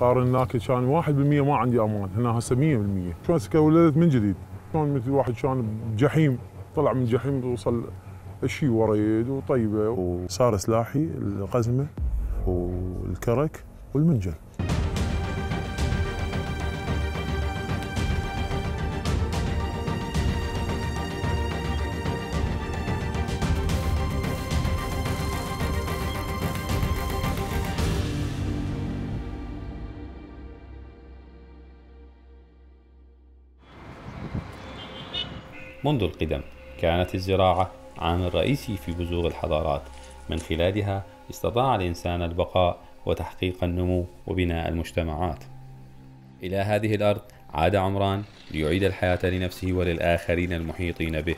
قارن هناك كان 1% ما عندي امان هنا هسه 100% شلون ولدت من جديد شلون مثل واحد كان بجحيم طلع من جحيم وصل الشي وريد وطيبه وصار سلاحي القزمه والكرك والمنجل منذ القدم كانت الزراعة عامل رئيسي في بزوغ الحضارات من خلالها استطاع الإنسان البقاء وتحقيق النمو وبناء المجتمعات إلى هذه الأرض عاد عمران ليعيد الحياة لنفسه وللآخرين المحيطين به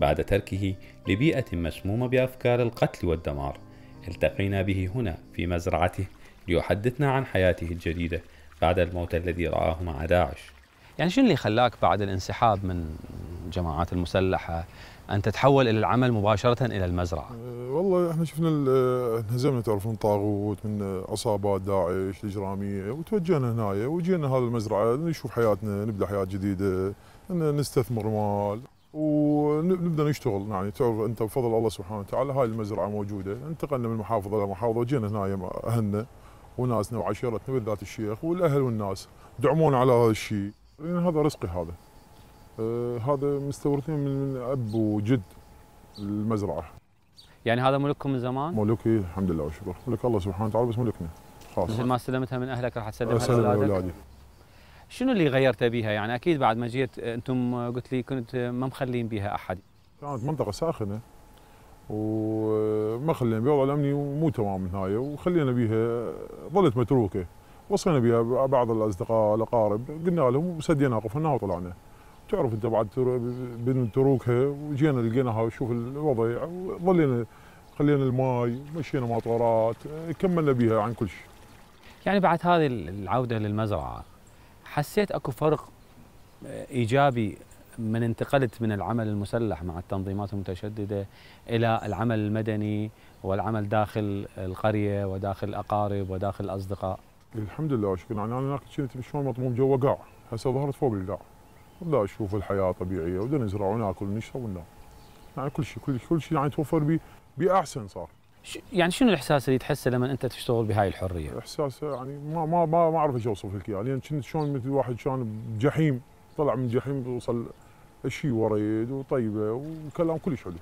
بعد تركه لبيئة مسمومة بأفكار القتل والدمار التقينا به هنا في مزرعته ليحدثنا عن حياته الجديدة بعد الموت الذي رآه مع داعش يعني شنو اللي خلاك بعد الانسحاب من الجماعات المسلحة أن تتحول إلى العمل مباشرة إلى المزرعة أه، والله احنا شفنا انهزمنا أه، تعرفون طاغوت من عصابات داعش الإجرامية وتوجهنا هنايا وجينا هذه المزرعة نشوف حياتنا نبدأ حياة جديدة نستثمر مال ونبدا نشتغل يعني تعرف انت بفضل الله سبحانه وتعالى هاي المزرعه موجوده انتقلنا من محافظه لمحافظه وجينا هنا اهلنا وناسنا وعشيرتنا بالذات الشيخ والاهل والناس دعمونا على هذا الشيء لان يعني هذا رزقي هذا آه، هذا مستورثين من اب وجد المزرعه يعني هذا ملككم من زمان؟ ملكي الحمد لله والشكر، ملك الله سبحانه وتعالى بس ملكنا خاص مثل ما استلمتها من اهلك راح تسلمها لاولادك؟ شنو اللي غيرت بيها يعني اكيد بعد ما جيت انتم آه، قلت لي كنت آه، ما مخلين بيها احد كانت منطقه ساخنه وما خلينا بها وضع الامني مو تمام هاي وخلينا بيها ظلت متروكه وصينا بها بعض الاصدقاء الاقارب قلنا لهم وسدينا قفلناها وطلعنا تعرف انت بعد بين تروكها وجينا لقيناها شوف الوضع وظلينا خلينا الماي مشينا مطارات كملنا بها عن كل شيء يعني بعد هذه العوده للمزرعه حسيت اكو فرق ايجابي من انتقلت من العمل المسلح مع التنظيمات المتشدده الى العمل المدني والعمل داخل القريه وداخل الاقارب وداخل الاصدقاء. الحمد لله شكرا يعني انا هناك كنت شلون مطموم جوا قاع هسه ظهرت فوق القاع. لا اشوف الحياه طبيعيه وبدنا نزرع وناكل ونشرب وننام يعني كل شيء كل كل شيء يعني توفر بي باحسن صار يعني شنو الاحساس اللي تحسه لما انت تشتغل بهاي الحريه؟ احساس يعني ما ما ما, ما اعرف ايش اوصف لك اياه لان يعني كنت شلون مثل واحد كان بجحيم طلع من جحيم وصل شيء وريد وطيبه وكلام كلش حلو.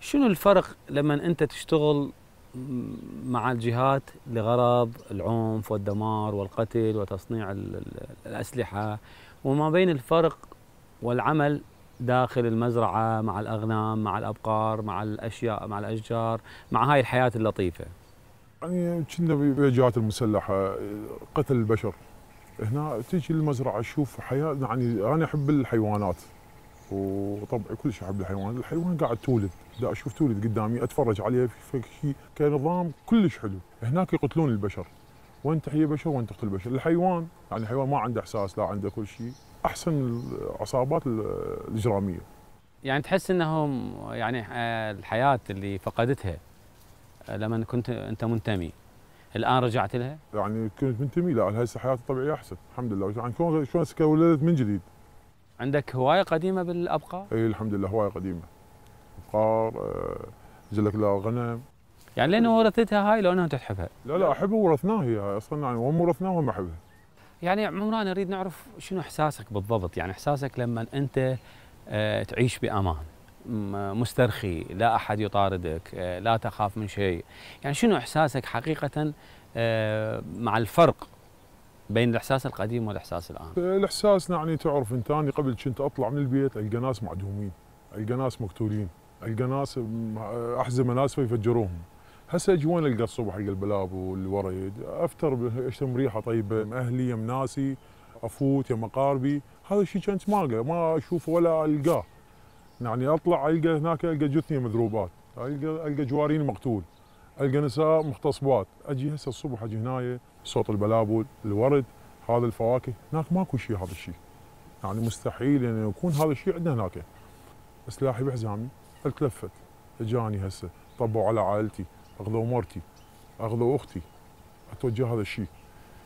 شنو الفرق لما انت تشتغل مع الجهات لغرض العنف والدمار والقتل وتصنيع الاسلحه وما بين الفرق والعمل داخل المزرعة مع الأغنام مع الأبقار مع الأشياء مع الأشجار مع هاي الحياة اللطيفة يعني كنا بالجهات المسلحة قتل البشر هنا تيجي المزرعة تشوف حياة يعني أنا أحب الحيوانات وطبعا كلش أحب الحيوان الحيوان قاعد تولد دا أشوف تولد قدامي أتفرج عليه في شيء كنظام كلش حلو هناك يقتلون البشر وين تحيي بشر وين تقتل بشر الحيوان يعني الحيوان ما عنده احساس لا عنده كل شيء احسن العصابات الاجراميه يعني تحس انهم يعني آه، الحياه اللي فقدتها آه، لما كنت انت منتمي الان رجعت لها؟ يعني كنت منتمي لا هسه حياتي الطبيعيه احسن الحمد لله يعني شلون شلون ولدت من جديد عندك هوايه قديمه بالابقار؟ اي الحمد لله هوايه قديمه ابقار نزل آه، جلك لا غنم يعني لانه ورثتها هاي لو انها تحبها لا لا احبها ورثناها هي اصلا يعني هم ورثناها وهم احبها يعني عمران نريد نعرف شنو احساسك بالضبط يعني احساسك لما انت آه، تعيش بامان مسترخي لا احد يطاردك آه، لا تخاف من شيء يعني شنو احساسك حقيقه آه، مع الفرق بين الاحساس القديم والاحساس الان الاحساس يعني تعرف انت انا قبل كنت اطلع من البيت القى ناس معدومين القى ناس مقتولين القى ناس احزمه ناس فيفجروهم هسه اجوان القى الصبح حق البلاب والورد افتر اشم ريحه طيبه من اهلي من ناسي افوت يا اقاربي هذا الشيء كنت ما القى ما اشوفه ولا القاه يعني اطلع القى هناك القى جثني مضروبات القى القى جوارين مقتول القى نساء مغتصبات اجي هسه الصبح اجي هنايا صوت البلابل الورد هذا الفواكه هناك ماكو شيء هذا الشيء يعني مستحيل يعني يكون هذا الشيء عندنا هناك سلاحي بحزامي التلفت اجاني هسه طبوا على عائلتي اخذوا مرتي اخذوا اختي اتوجه هذا الشيء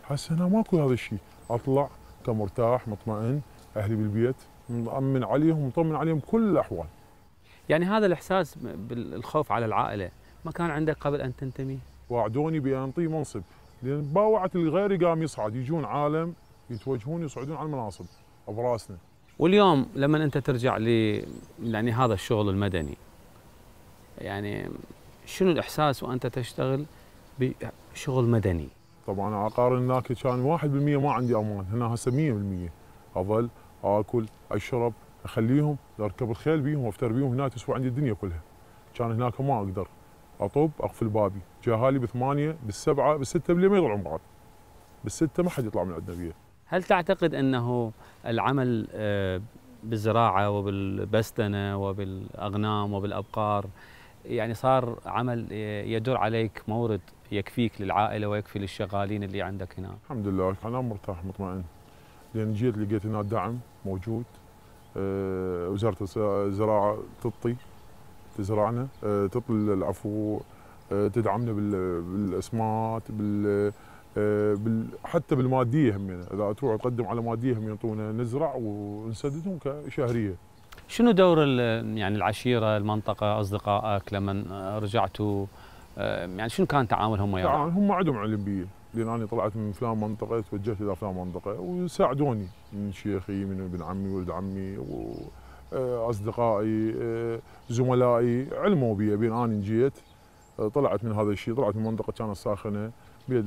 هسه هنا ماكو هذا الشيء اطلع كمرتاح مطمئن اهلي بالبيت مطمن عليهم مطمن عليهم كل الاحوال يعني هذا الاحساس بالخوف على العائله ما كان عندك قبل ان تنتمي وعدوني بان اعطيه منصب لان باوعت الغير قام يصعد يجون عالم يتوجهون يصعدون على المناصب براسنا واليوم لما انت ترجع ل يعني هذا الشغل المدني يعني شنو الاحساس وانت تشتغل بشغل مدني؟ طبعا اقارن هناك كان 1% ما عندي امان هنا هسه 100% اظل اكل اشرب اخليهم اركب الخيل بيهم وافتر بيهم هنا تسوى عندي الدنيا كلها كان هناك ما اقدر اطب اقفل بابي جهالي بثمانيه بالسبعه بالسته بالليل ما يطلعون بعض بالسته ما حد يطلع من عندنا بيه هل تعتقد انه العمل آه، بالزراعه وبالبستنه وبالاغنام وبالابقار يعني صار عمل يدور عليك مورد يكفيك للعائله ويكفي للشغالين اللي عندك هنا الحمد لله انا مرتاح مطمئن لان جيت لقيت هنا الدعم موجود أه وزاره الزراعه تطي تزرعنا أه تعطي العفو أه تدعمنا بالاسمات بال آه، بال حتى بالماديه همينه اذا تروح تقدم على ماديه هم يعطونا نزرع ونسددهم كشهريه شنو دور يعني العشيره المنطقه اصدقائك لما رجعتوا آه، يعني شنو كان تعاملهم وياك؟ يعني هم عندهم علم بي لان انا طلعت من فلان منطقه توجهت الى فلان منطقه وساعدوني من شيخي من ابن عمي ولد عمي واصدقائي آه، آه، زملائي علموا بي بين انا جيت طلعت من هذا الشيء طلعت من منطقه كانت ساخنه بيد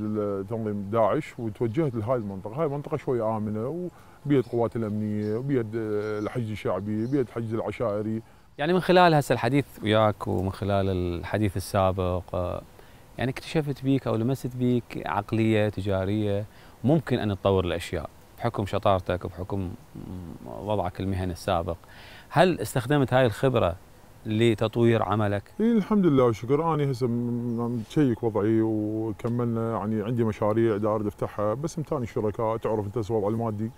تنظيم داعش وتوجهت لهاي المنطقه، هاي المنطقه شوي امنه بيد قوات الامنيه بيد آه، الحجز الشعبي بيد الحجز العشائري يعني من خلال هسه الحديث وياك ومن خلال الحديث السابق آه، يعني اكتشفت بيك او لمست بيك عقليه تجاريه ممكن ان تطور الاشياء بحكم شطارتك وبحكم وضعك المهني السابق هل استخدمت هاي الخبره لتطوير عملك؟ اي الحمد لله والشكر أنا هسه مشيك وضعي وكملنا يعني عندي مشاريع دار افتحها بس متاني شركاء تعرف أنت الوضع المادي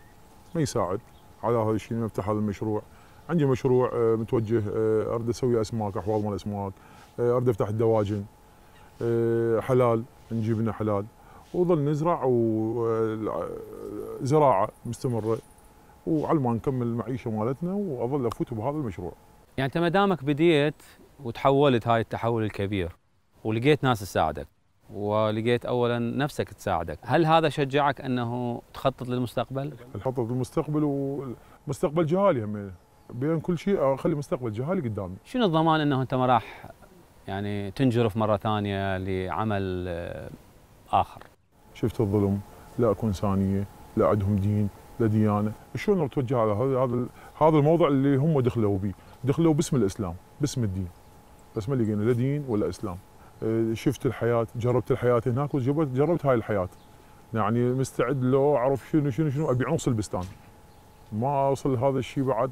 ما يساعد على هذا الشيء نفتح هذا المشروع عندي مشروع آه، متوجه آه، اريد اسوي اسماك احواض مال اسماك آه، اريد افتح الدواجن حلال نجيب لنا حلال وظل نزرع وزراعه مستمره وعلى ما نكمل المعيشه مالتنا واظل افوت بهذا المشروع. يعني انت ما دامك بديت وتحولت هاي التحول الكبير ولقيت ناس تساعدك ولقيت اولا نفسك تساعدك، هل هذا شجعك انه تخطط للمستقبل؟ نخطط للمستقبل ومستقبل جهالي هم بين كل شيء اخلي مستقبل جهالي قدامي. شنو الضمان انه انت ما راح يعني تنجرف مره ثانيه لعمل آه، اخر؟ شفت الظلم، لا اكو انسانيه، لا عندهم دين، لا ديانه، شلون نتوجه على هذا هذا هذا الموضوع اللي هم دخلوا به، دخلوا باسم الاسلام، باسم الدين. بس ما لقينا لا دين ولا اسلام. آه، شفت الحياه جربت الحياه هناك وجربت جربت هاي الحياه يعني مستعد لو اعرف شنو شنو شنو ابي عنص البستان ما اوصل هذا الشيء بعد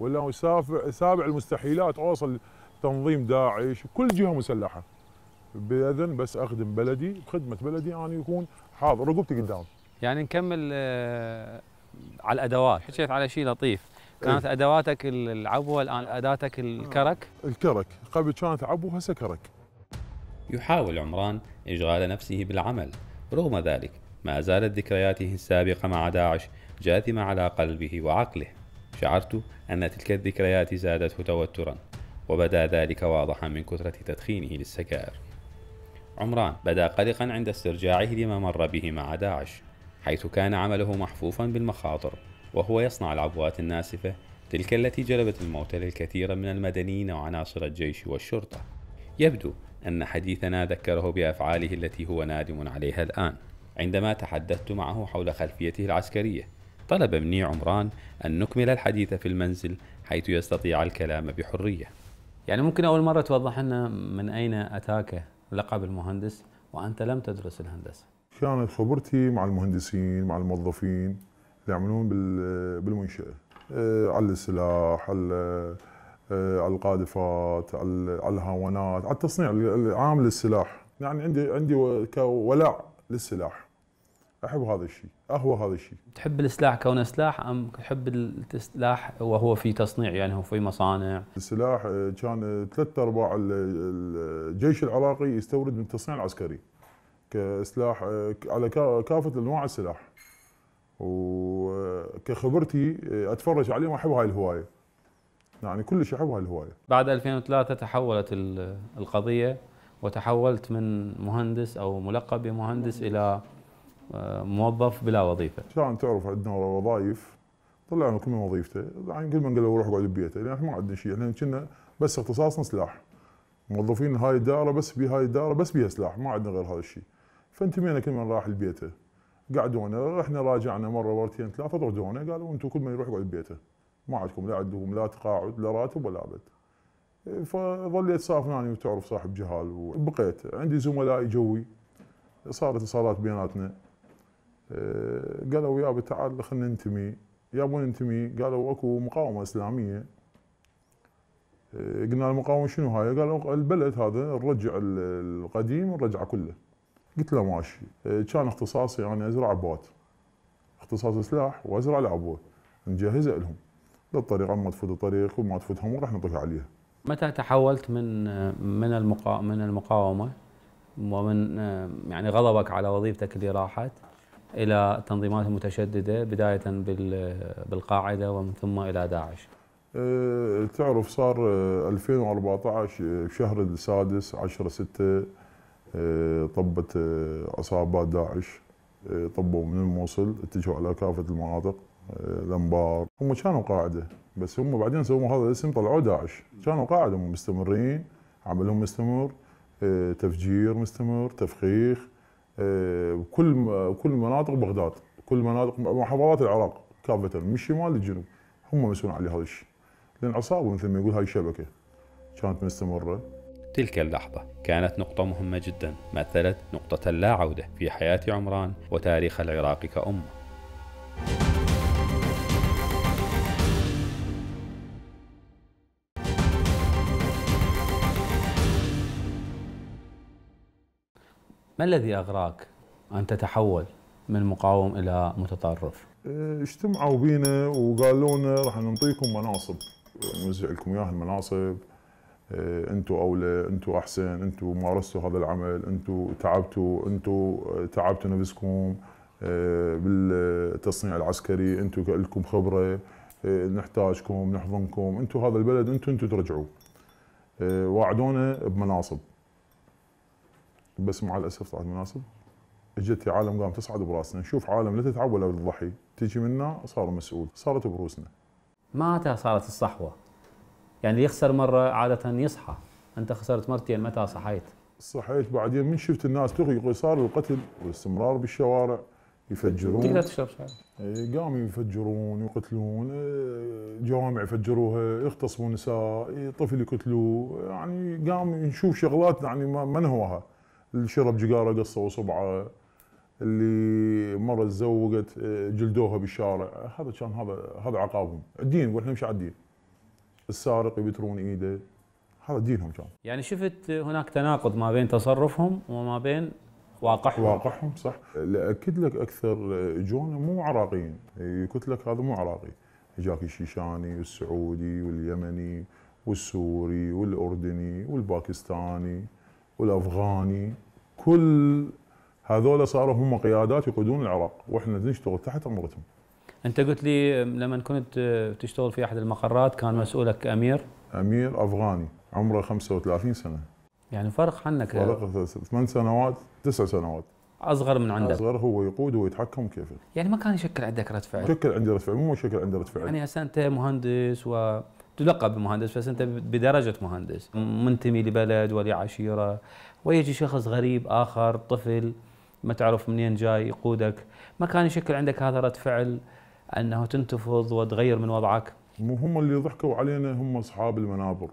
ولا سافع سابع المستحيلات اوصل تنظيم داعش كل جهه مسلحه باذن بس اخدم بلدي بخدمه بلدي انا يكون حاضر رقبتي قدام يعني نكمل آه، على الادوات حكيت على شيء لطيف إيه. كانت ادواتك العبوه الان اداتك الكرك الكرك قبل كانت عبوه هسه كرك يحاول عمران إشغال نفسه بالعمل رغم ذلك ما زالت ذكرياته السابقة مع داعش جاثمة على قلبه وعقله شعرت أن تلك الذكريات زادته توترا وبدا ذلك واضحا من كثرة تدخينه للسجائر عمران بدا قلقا عند استرجاعه لما مر به مع داعش حيث كان عمله محفوفا بالمخاطر وهو يصنع العبوات الناسفة تلك التي جلبت الموت للكثير من المدنيين وعناصر الجيش والشرطة يبدو أن حديثنا ذكره بأفعاله التي هو نادم عليها الآن عندما تحدثت معه حول خلفيته العسكرية طلب مني عمران أن نكمل الحديث في المنزل حيث يستطيع الكلام بحرية يعني ممكن أول مرة توضح لنا من أين أتاك لقب المهندس وأنت لم تدرس الهندسة كانت خبرتي مع المهندسين مع الموظفين اللي يعملون بالمنشأة آه، على السلاح على على آه، القاذفات على الهاونات على التصنيع العام للسلاح يعني عندي عندي ولع للسلاح احب هذا الشيء اهوى هذا الشيء تحب السلاح كونه سلاح ام تحب السلاح وهو في تصنيع يعني هو في مصانع السلاح آه، كان آه، ثلاث ارباع الجيش العراقي يستورد من التصنيع العسكري كسلاح على كافه انواع السلاح وكخبرتي اتفرج عليهم احب هاي الهوايه يعني كل شيء حبها الهواية بعد 2003 تحولت القضية وتحولت من مهندس أو ملقب بمهندس إلى آه، موظف بلا وظيفة كان تعرف عندنا وظائف طلعنا كل من وظيفته يعني كل من قال له روح اقعد ببيته لان احنا ما عندنا شيء احنا كنا بس اختصاصنا سلاح موظفين هاي الدائره بس بهاي الدائره بس بها سلاح ما عندنا غير هذا الشيء فانتمينا كل من راح لبيته قعدونا احنا راجعنا مره مرتين ثلاثه طردونا قالوا انتم كل من يروح يقعد ببيته ما عندكم لا عندهم لا تقاعد لا راتب ولا ابد فظليت ساكن يعني وتعرف صاحب جهال وبقيت عندي زملائي جوي صارت اتصالات بيناتنا آه، قالوا يابا تعال خلينا ننتمي يابا ننتمي قالوا اكو مقاومه اسلاميه آه، قلنا المقاومه شنو هاي؟ قالوا البلد هذا نرجع القديم نرجعه كله قلت له ماشي آه، كان اختصاصي يعني ازرع عبوات اختصاصي سلاح وازرع العبوات نجهزه لهم للطريق الطريق تفوت الطريق وما تفوتهم وراح نطق نطلق عليها متى تحولت من من المقا من المقاومه ومن يعني غضبك على وظيفتك اللي راحت الى تنظيمات متشدده بدايه بالقاعده ومن ثم الى داعش. آه، تعرف صار 2014 آه، بشهر آه، السادس 10 6 طبت عصابات داعش طبوا من الموصل اتجهوا على كافه المناطق الانبار هم كانوا قاعده بس هم بعدين سووا هذا الاسم طلعوه داعش كانوا قاعده هم مستمرين عملهم مستمر آه، تفجير مستمر تفخيخ بكل آه، كل مناطق بغداد كل مناطق محافظات العراق كافه من الشمال للجنوب هم مسؤولين على هذا الشيء لان عصابه مثل ما يقول هاي الشبكه كانت مستمره تلك اللحظة كانت نقطة مهمة جدا مثلت نقطة لا عودة في حياة عمران وتاريخ العراق كأمة ما الذي أغراك أن تتحول من مقاوم إلى متطرف؟ إيه، اجتمعوا بينا وقالوا لنا راح نعطيكم مناصب نوزع لكم اياها المناصب إيه، انتم اولى انتم احسن انتم مارستوا هذا العمل انتم تعبتوا انتم إيه، تعبتوا نفسكم بالتصنيع العسكري انتم لكم خبره نحتاجكم نحضنكم انتم هذا البلد انتم انتم ترجعوا وعدونا بمناصب بس مع الاسف طلعت مناسب اجت عالم قام تصعد براسنا نشوف عالم لا تتعب ولا تضحي تجي منا صار مسؤول صارت بروسنا متى صارت الصحوه يعني اللي يخسر مره عاده يصحى انت خسرت مرتين متى صحيت صحيت بعدين من شفت الناس تغي صار القتل والاستمرار بالشوارع يفجرون تقدر تشرب شاي إيه، قاموا يفجرون يقتلون إيه، جوامع يفجروها يغتصبوا نساء إيه، طفل يقتلوه يعني قام نشوف شغلات يعني ما نهواها اللي شرب جقاره قصوا وصبعه اللي مره تزوجت آه، جلدوها بالشارع هذا كان هذا هذا عقابهم الدين واحنا نمشي على الدين السارق يبترون ايده هذا دينهم كان يعني شفت هناك تناقض ما بين تصرفهم وما بين واقعهم واقعهم صح لاكد لك اكثر آه، جونا مو عراقيين إيه، قلت لك هذا مو عراقي جاك الشيشاني والسعودي واليمني والسوري والاردني والباكستاني والافغاني كل هذول صاروا هم قيادات يقودون العراق واحنا نشتغل تحت امرتهم. انت قلت لي لما كنت أه، تشتغل في احد المقرات كان مسؤولك امير؟ امير افغاني عمره 35 سنه. يعني فرق عنك أه، فرق ثمان سنوات تسع سنوات. اصغر من عندك اصغر هو يقود ويتحكم كيفه يعني ما كان يشكل عندك رد فعل شكل عندي رد فعل مو شكل عندي رد فعل يعني هسه انت مهندس و تلقب بمهندس بس انت بدرجه مهندس منتمي لبلد ولعشيره ويجي شخص غريب اخر طفل ما تعرف منين جاي يقودك ما كان يشكل عندك هذا رد فعل انه تنتفض وتغير من وضعك هم اللي ضحكوا علينا هم اصحاب المنابر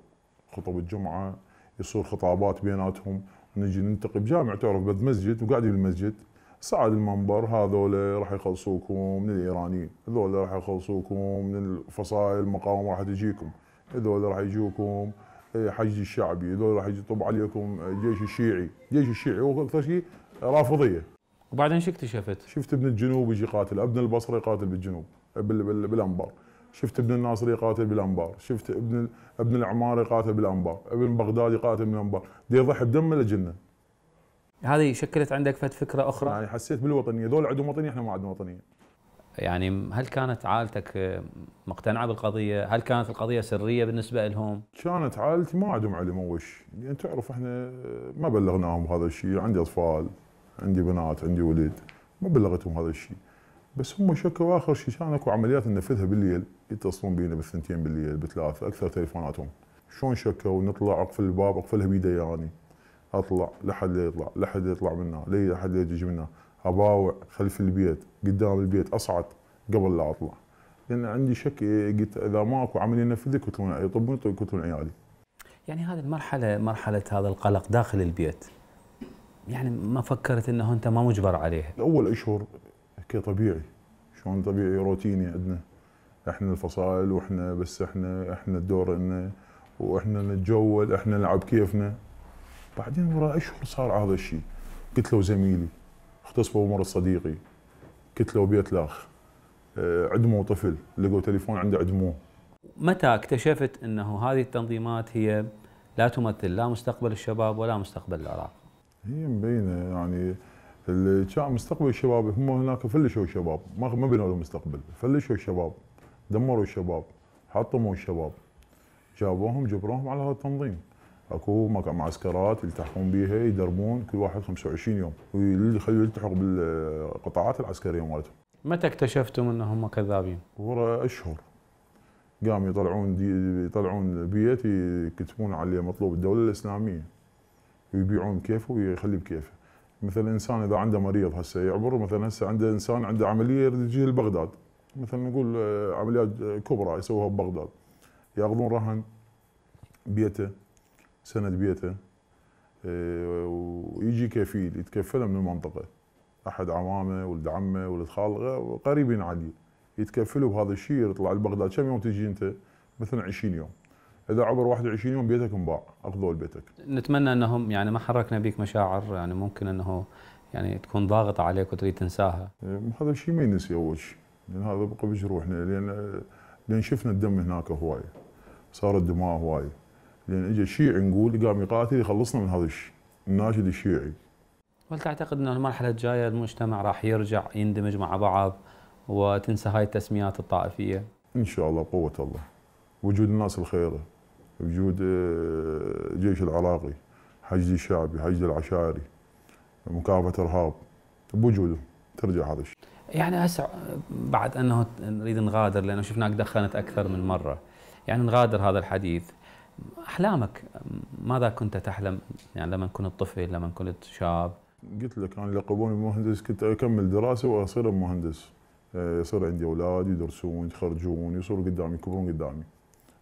خطب الجمعه يصير خطابات بيناتهم نجي نلتقي بجامع تعرف بمسجد وقاعدين بالمسجد صعد المنبر هذول راح يخلصوكم من الايرانيين، هذول راح يخلصوكم من الفصائل المقاومه راح تجيكم، هذول راح يجوكم إيه، حشد الشعبي، هذول راح يطب عليكم الجيش الشيعي، الجيش الشيعي هو اكثر شيء رافضيه. وبعدين شو اكتشفت؟ شفت ابن الجنوب يجي قاتل، ابن البصره يقاتل بالجنوب بال بال بالانبار، شفت ابن الناصر يقاتل بالانبار، شفت ابن ابن العمار يقاتل بالانبار، ابن بغداد يقاتل بالانبار، دي يضحي بدمه لجنه هذه شكلت عندك فت فكره اخرى؟ يعني حسيت بالوطنيه، دول عندهم وطنيه احنا ما عندنا وطنيه. يعني هل كانت عائلتك مقتنعه بالقضيه؟ هل كانت القضيه سريه بالنسبه لهم؟ كانت عائلتي ما عندهم علم اول شيء، يعني تعرف احنا ما بلغناهم هذا الشيء، عندي اطفال، عندي بنات، عندي ولد، ما بلغتهم هذا الشيء. بس هم شكوا اخر شيء كان اكو عمليات ننفذها بالليل، يتصلون بينا بالثنتين بالليل، بثلاثة، اكثر تليفوناتهم. شلون شكوا نطلع اقفل الباب اقفلها بيدي يعني. اطلع لا حد يطلع لا حد يطلع منها لا حد يجي منها اباوع خلف البيت قدام البيت اصعد قبل لا اطلع لان عندي شك قلت اذا ماكو عمل ينفذ يقتلون يطبون يقتلون عيالي يعني هذه المرحله مرحله هذا القلق داخل البيت يعني ما فكرت انه انت ما مجبر عليه اول اشهر طبيعي شلون طبيعي روتيني عندنا احنا الفصائل واحنا بس احنا احنا الدور انه واحنا نتجول احنا نلعب كيفنا بعدين وراء اشهر صار هذا الشيء قلت له زميلي اغتصبوا مرة صديقي قلت له بيت الاخ آه، عدموه طفل لقوا تليفون عنده عدموه متى اكتشفت انه هذه التنظيمات هي لا تمثل لا مستقبل الشباب ولا مستقبل العراق هي مبينه يعني اللي كان مستقبل الشباب هم هناك فلشوا الشباب ما ما بنوا لهم مستقبل فلشوا الشباب دمروا الشباب حطموا الشباب جابوهم جبروهم على هذا التنظيم اكو معسكرات يلتحقون بيها يدربون كل واحد 25 يوم ويخلوا يلتحق بالقطاعات العسكريه مالتهم. متى اكتشفتم انهم كذابين؟ ورا اشهر قاموا يطلعون دي يطلعون بيت يكتبون عليه مطلوب الدوله الاسلاميه ويبيعون بكيفه ويخلي بكيفه. مثلا انسان اذا عنده مريض هسه يعبر مثلا هسه عنده انسان عنده عمليه يريد يجي لبغداد مثلا نقول آه، عمليات كبرى يسووها ببغداد ياخذون رهن بيته سند بيته آه، ويجي كفيل يتكفله من المنطقه احد عمامه ولد عمه ولد خاله قريبين عدي يتكفلوا بهذا الشيء يطلع لبغداد كم يوم تجي انت؟ مثلا 20 يوم اذا عبر 21 يوم بيتك انباع اخذوا لبيتك نتمنى انهم يعني ما حركنا بيك مشاعر يعني ممكن انه يعني تكون ضاغطه عليك وتريد تنساها آه، هذا الشيء ما ينسي اول شيء لان هذا بقى بجروحنا لان لان شفنا الدم هناك هوايه صار الدماء هوايه لان اجى شيعي نقول قام يقاتل يخلصنا من هذا الشيء الناشد الشيعي هل تعتقد ان المرحله الجايه المجتمع راح يرجع يندمج مع بعض وتنسى هاي التسميات الطائفيه؟ ان شاء الله بقوه الله وجود الناس الخيره وجود الجيش آه، العراقي حجز الشعبي حجز العشائري مكافحه ارهاب بوجوده ترجع هذا الشيء يعني هسه آه، بعد انه نريد نغادر لانه شفناك دخلت اكثر من مره يعني نغادر هذا الحديث احلامك ماذا كنت تحلم يعني لما كنت طفل لما كنت شاب قلت لك انا لقبوني مهندس كنت اكمل دراسه واصير مهندس آه، يصير عندي اولاد يدرسون يتخرجون يصيروا قدامي يكبرون قدامي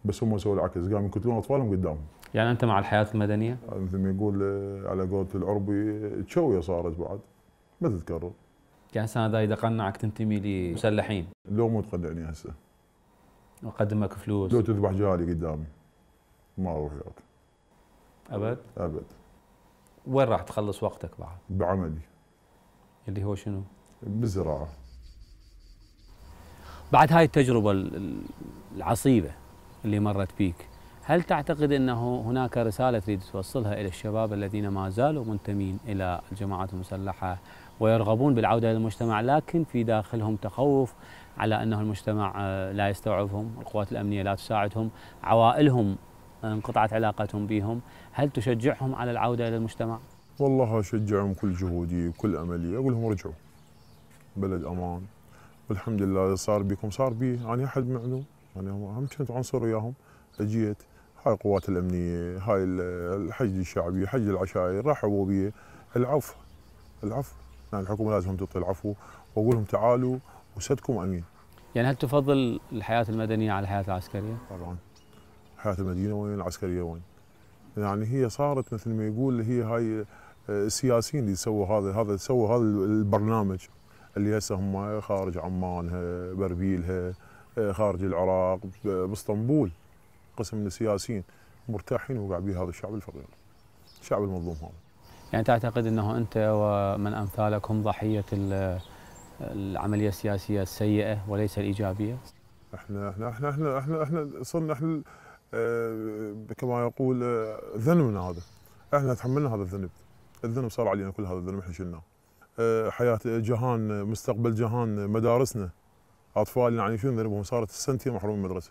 بس هم سووا العكس قاموا يقتلون اطفالهم قدامهم يعني انت مع الحياه المدنيه؟ آه، مثل ما يقول آه، على قولة العربي تشويه صارت بعد ما تتكرر يعني هسه انا اذا قنعك تنتمي لمسلحين لو مو تقنعني هسه اقدم لك فلوس لو تذبح جهالي قدامي ما أروح رياض أبد؟ أبد وين راح تخلص وقتك بعد؟ بعملي اللي هو شنو؟ بالزراعة بعد هاي التجربة العصيبة اللي مرت بيك هل تعتقد أنه هناك رسالة تريد توصلها إلى الشباب الذين ما زالوا منتمين إلى الجماعات المسلحة ويرغبون بالعودة إلى المجتمع لكن في داخلهم تخوف على أنه المجتمع آه، لا يستوعبهم القوات الأمنية لا تساعدهم عوائلهم انقطعت علاقتهم بهم هل تشجعهم على العودة إلى المجتمع؟ والله أشجعهم كل جهودي وكل أملي أقول لهم رجعوا بلد أمان والحمد لله اللي صار بكم صار بي أنا يعني أحد معلوم أنا يعني هم كنت عنصر وياهم أجيت هاي القوات الأمنية هاي الحشد الشعبي حشد العشائر رحبوا بي العفو العفو يعني الحكومة لازم تعطي العفو وأقول لهم تعالوا وسدكم أمين يعني هل تفضل الحياة المدنية على الحياة العسكرية؟ طبعاً حياه المدينه وين العسكريه وين يعني هي صارت مثل ما يقول هي هاي آه، السياسيين اللي سووا هذا هذا سووا هذا البرنامج اللي هسه هم خارج عمانها بربيلها آه، خارج العراق باسطنبول قسم من السياسيين مرتاحين وقاعد بيه هذا الشعب الفقير الشعب المظلوم هذا يعني تعتقد انه انت ومن امثالك هم ضحيه العمليه السياسيه السيئه وليس الايجابيه؟ احنا احنا احنا احنا احنا, احنا صرنا احنا آه، كما يقول آه، ذنبنا هذا احنا تحملنا هذا الذنب الذنب صار علينا كل هذا الذنب احنا شلناه آه، حياه جهان مستقبل جهان مدارسنا اطفالنا يعني شنو ذنبهم صارت سنتين محرومين من المدرسه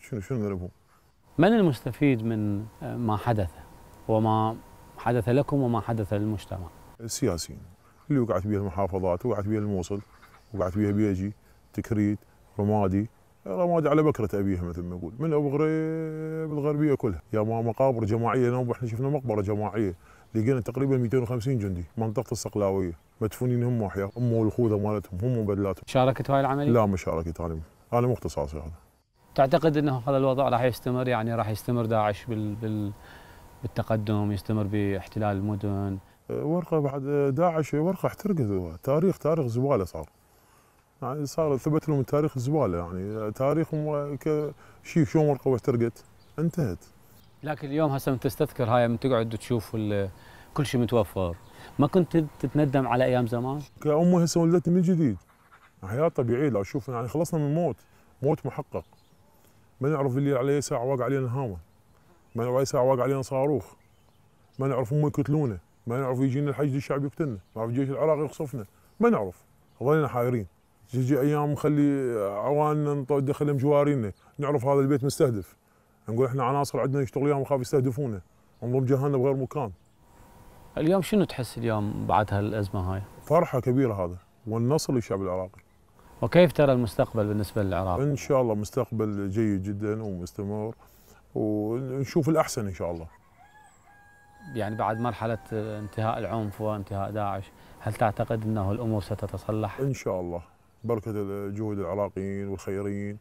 شنو شنو ذنبهم من المستفيد من ما حدث وما حدث لكم وما حدث للمجتمع السياسيين اللي وقعت بها المحافظات وقعت بها الموصل وقعت بها بيجي تكريت رمادي رماد على بكرة أبيها مثل ما يقول من أبو غريب الغربية كلها يا ما مقابر جماعية نوب احنا شفنا مقبرة جماعية لقينا تقريبا 250 جندي منطقة الصقلاوية مدفونين هم أحياء هم والخوذة مالتهم هم وبدلاتهم شاركت هاي العملية؟ لا ما شاركت أنا أنا مو اختصاصي هذا تعتقد أنه هذا الوضع راح يستمر يعني راح يستمر داعش بال... بال... بالتقدم يستمر باحتلال المدن ورقة بعد داعش ورقة احترقت تاريخ تاريخ زبالة صار يعني صار ثبت لهم التاريخ زباله يعني تاريخهم كشيء شلون ورقه واحترقت انتهت. لكن اليوم هسه من تستذكر هاي من تقعد تشوف كل شيء متوفر ما كنت تتندم على ايام زمان؟ امي هسه ولدتني من جديد حياه طبيعيه لو اشوف يعني خلصنا من موت موت محقق ما نعرف اللي عليه ساعه واقع علينا هامه ما نعرف ساعه واقع علينا صاروخ ما نعرف هم يقتلونا ما نعرف يجينا الحشد الشعبي يقتلنا ما نعرف الجيش العراقي يقصفنا ما نعرف ظلينا حايرين تجي ايام نخلي عواننا ندخلهم جوارينا نعرف هذا البيت مستهدف نقول احنا عناصر عندنا يشتغل وياهم نخاف يستهدفونا نضم جهنم بغير مكان اليوم شنو تحس اليوم بعد هالازمه هاي؟ فرحه كبيره هذا والنصر للشعب العراقي وكيف ترى المستقبل بالنسبه للعراق؟ ان شاء الله مستقبل جيد جدا ومستمر ونشوف الاحسن ان شاء الله. يعني بعد مرحله انتهاء العنف وانتهاء داعش، هل تعتقد انه الامور ستتصلح؟ ان شاء الله. بركه جهود العراقيين والخيريين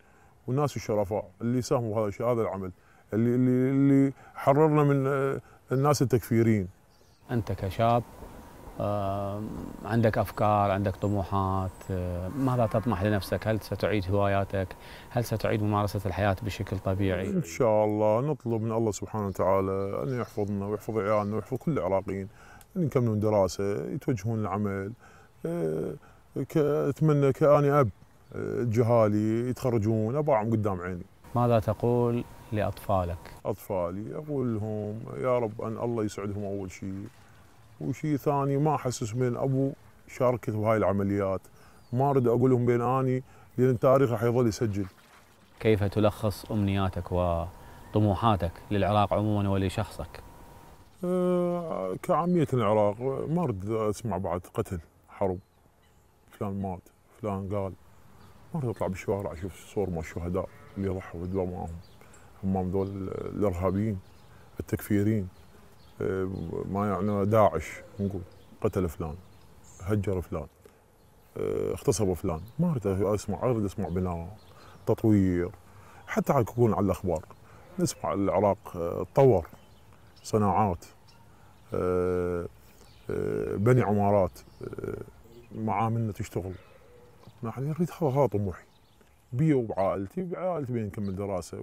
والناس الشرفاء اللي ساهموا بهذا الشيء هذا العمل اللي اللي اللي حررنا من آه، الناس التكفيرين انت كشاب عندك افكار عندك طموحات آه، ماذا تطمح لنفسك هل ستعيد هواياتك هل ستعيد ممارسه الحياه بشكل طبيعي ان شاء الله نطلب من الله سبحانه وتعالى ان يحفظنا ويحفظ عيالنا ويحفظ كل العراقيين ان يكملون دراسه يتوجهون للعمل آه، اتمنى كاني اب آه، جهالي يتخرجون ابعهم قدام عيني. ماذا تقول لاطفالك؟ اطفالي اقول لهم يا رب ان الله يسعدهم اول شيء وشيء ثاني ما احسس من ابو شاركت بهاي العمليات ما اريد اقول لهم بين اني لان التاريخ راح يظل يسجل. كيف تلخص امنياتك وطموحاتك للعراق عموما ولشخصك؟ أه كعاميه العراق ما اريد اسمع بعد قتل حرب فلان مات فلان قال مرة أطلع بالشوارع أشوف صور مال الشهداء اللي ضحوا بدلوا معاهم هم ذول الإرهابيين التكفيرين ما يعني داعش نقول قتل فلان هجر فلان اغتصبوا فلان ما اريد اسمع اريد اسمع بناء تطوير حتى يكون على الاخبار نسمع العراق تطور صناعات بني عمارات معاملنا تشتغل يعني اريد هذا طموحي بي وعائلتي وعائلتي بين نكمل دراسه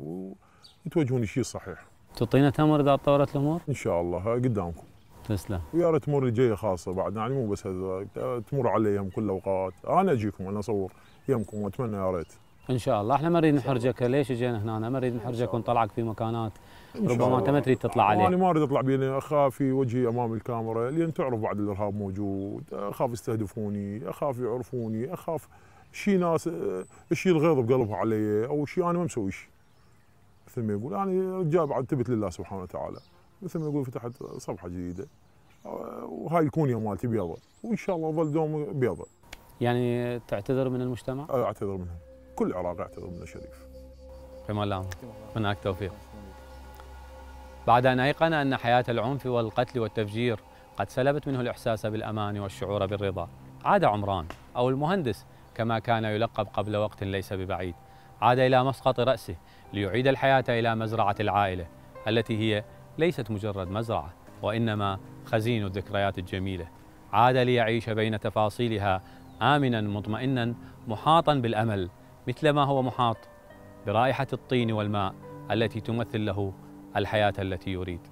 ويتوجهون الشيء الصحيح تعطينا تمر اذا تطورت الامور؟ ان شاء الله قدامكم تسلم ويا ريت تمر جايه خاصه بعد يعني مو بس هذا تمر علي كل الاوقات انا اجيكم انا اصور يمكم واتمنى يا ريت ان شاء الله احنا ما نريد نحرجك ليش اجينا هنا ما نريد نحرجك ونطلعك في مكانات ربما انت ما تريد تطلع عليه انا ما اريد اطلع بيني اخاف في وجهي امام الكاميرا لان تعرف بعد الارهاب موجود اخاف يستهدفوني اخاف يعرفوني اخاف شي ناس شي الغيظ بقلبها علي او شي انا ما مسوي شي مثل ما يقول انا يعني رجال بعد تبت لله سبحانه وتعالى مثل ما يقول فتحت صفحه جديده وهاي الكونيه مالتي بيضه وان شاء الله اظل دوم بيضه يعني تعتذر من المجتمع؟ اعتذر منهم كل العراق يعتبر منه شريف كما الله هناك توفيق بعد أن أيقن أن حياة العنف والقتل والتفجير قد سلبت منه الإحساس بالأمان والشعور بالرضا عاد عمران أو المهندس كما كان يلقب قبل وقت ليس ببعيد عاد إلى مسقط رأسه ليعيد الحياة إلى مزرعة العائلة التي هي ليست مجرد مزرعة وإنما خزين الذكريات الجميلة عاد ليعيش بين تفاصيلها آمنا مطمئنا محاطا بالأمل مثلما هو محاط برائحة الطين والماء التي تمثل له الحياة التي يريد